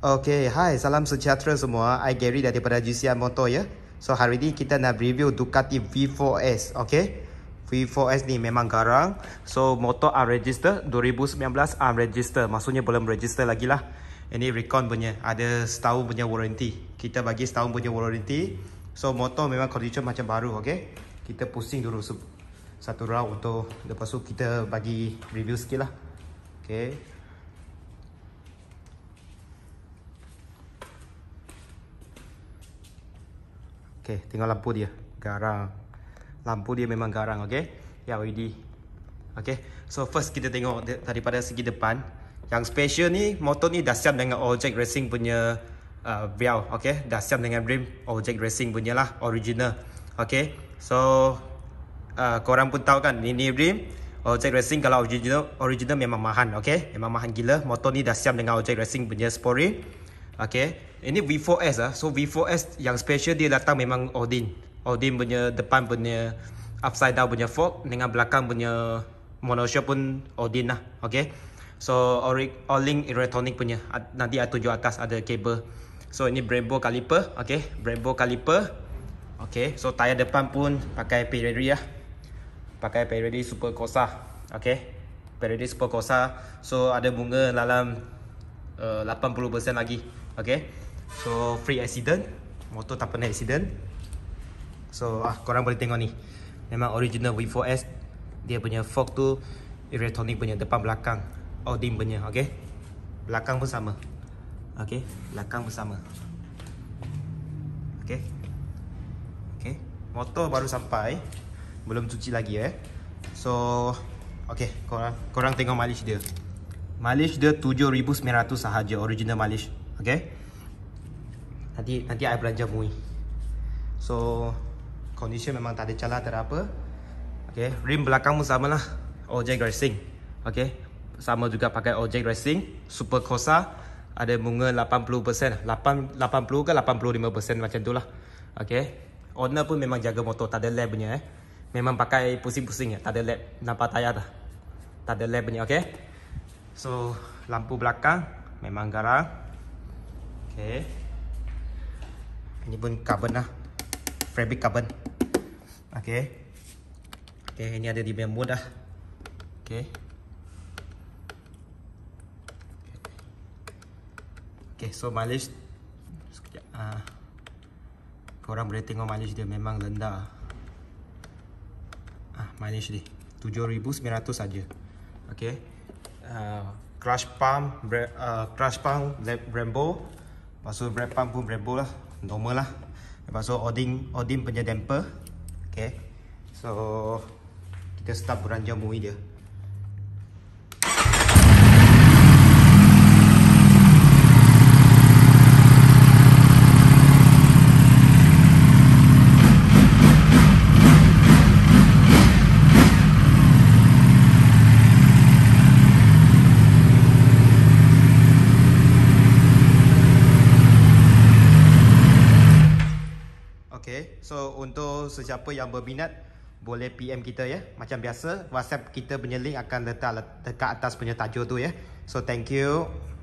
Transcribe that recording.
Okay, hi, Salam sejahtera semua. I Gary daripada GCR Motor ya. So, hari ni kita nak review Ducati V4S. Okay? V4S ni memang garang. So, motor register 2019 unregister. Maksudnya belum register lagi lah. Ini recon punya. Ada setahun punya warranty. Kita bagi setahun punya warranty. So, motor memang condition macam baru. Okay? Kita pusing dulu satu round untuk... Lepas tu kita bagi review sikit lah. Okay? Okay, tengok lampu dia. Garang. Lampu dia memang garang, okay? Ya, LED. Okay, so first kita tengok daripada segi depan. Yang special ni, motor ni dah siap dengan Object Racing punya Vial, uh, okay? Dah siap dengan rim Object Racing punya lah, original. Okay, so uh, korang pun tahu kan, ini rim. Object Racing kalau original, original memang mahan, okay? Memang mahan gila. Motor ni dah siap dengan Object Racing punya sporing. Okay. Ini V4S ah. So V4S yang special dia datang memang Odin. Odin punya depan punya upside down punya fork dengan belakang punya monoshock pun Odin lah. Okay. So all link electronic punya. Nanti I tunjuk atas ada kabel. So ini Brembo caliper. Okay. Brembo caliper. Okay. So tayar depan pun pakai Pirelli lah. Pakai Pirelli Super Corsa. Okay. Pirelli Super Corsa. So ada bunga dalam uh, 80% lagi Okay So free accident Motor tak pernah accident So ah korang boleh tengok ni Memang original V4S Dia punya fork tu Eretonic punya depan belakang Audin punya okay Belakang pun sama Okay Belakang pun sama Okay Okay Motor baru sampai Belum cuci lagi eh So Okay korang, korang tengok mileage dia Malish dia 7900 sahaja original Malish. okay. Nanti nanti I belanja mui. So condition memang tak ada celah tak ada apa. Okey, rim belakang pun samalah. Ojek racing. okay. Sama juga pakai ojek racing, super kosa, ada bunga 80%, 8 80 ke 85% macam tu lah, okay. Owner pun memang jaga motor, tak ada lab punya eh. Memang pakai pusing-pusing eh. tak ada lab nampak tayar dah. Tak ada lab punya, okay. So lampu belakang memang garang. Okay. Ini pun carbon lah. Fabric carbon. Okay. Okay ini ada di memo dah. Okay. Okay so malish. Sekejap. Uh, korang boleh tengok malish dia memang rendah. Ah, uh, malish ni. 7,900 saja. Okay crush pump, bra- uh, crush pump Brembo. Uh, Lepas tu brake pump pun Brembo lah. Normal lah. Lepas tu Odin, Odin punya damper. Okay. So, kita start beranjang mui dia. So untuk sesiapa yang berminat boleh PM kita ya. Macam biasa WhatsApp kita punya link akan letak dekat atas punya tajuk tu ya. So thank you.